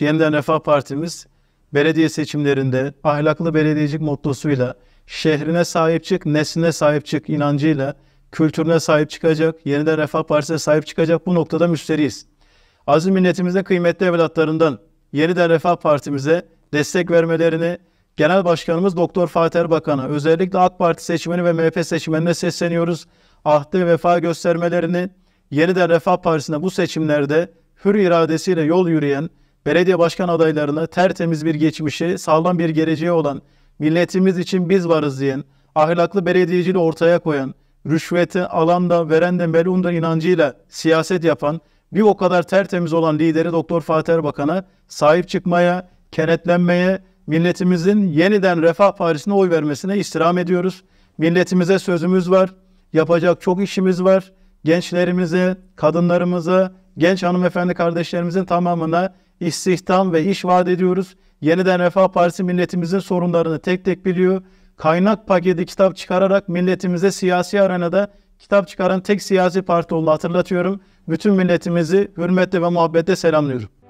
Yeniden Refah Partimiz belediye seçimlerinde ahlaklı belediyecilik mottosuyla şehrine sahip çık, nesline sahip çık inancıyla kültürüne sahip çıkacak, yeniden Refah Partisi'ne sahip çıkacak bu noktada müşteriyiz. Aziz milletimizde kıymetli evlatlarından yeniden Refah Partimize destek vermelerini Genel Başkanımız Doktor Fatih Erbakan'a özellikle AK Parti seçmeni ve MHP seçmenine sesleniyoruz. Ahde vefa göstermelerini yeniden Refah Partisi'ne bu seçimlerde hür iradesiyle yol yürüyen belediye başkan adaylarını tertemiz bir geçmişi, sağlam bir geleceği olan, milletimiz için biz varız diyen, ahlaklı belediyeciliği ortaya koyan, rüşveti alan da veren de melun inancıyla siyaset yapan, bir o kadar tertemiz olan lideri Doktor Fatih Erbakan'a sahip çıkmaya, kenetlenmeye, milletimizin yeniden Refah Partisi'ne oy vermesine istirham ediyoruz. Milletimize sözümüz var, yapacak çok işimiz var. Gençlerimize, kadınlarımıza, genç hanımefendi kardeşlerimizin tamamına istihdam ve iş vaat ediyoruz. Yeniden Refah Partisi milletimizin sorunlarını tek tek biliyor. Kaynak paketi kitap çıkararak milletimize siyasi arenada kitap çıkaran tek siyasi parti olduğunu hatırlatıyorum. Bütün milletimizi hürmetle ve muhabbetle selamlıyorum.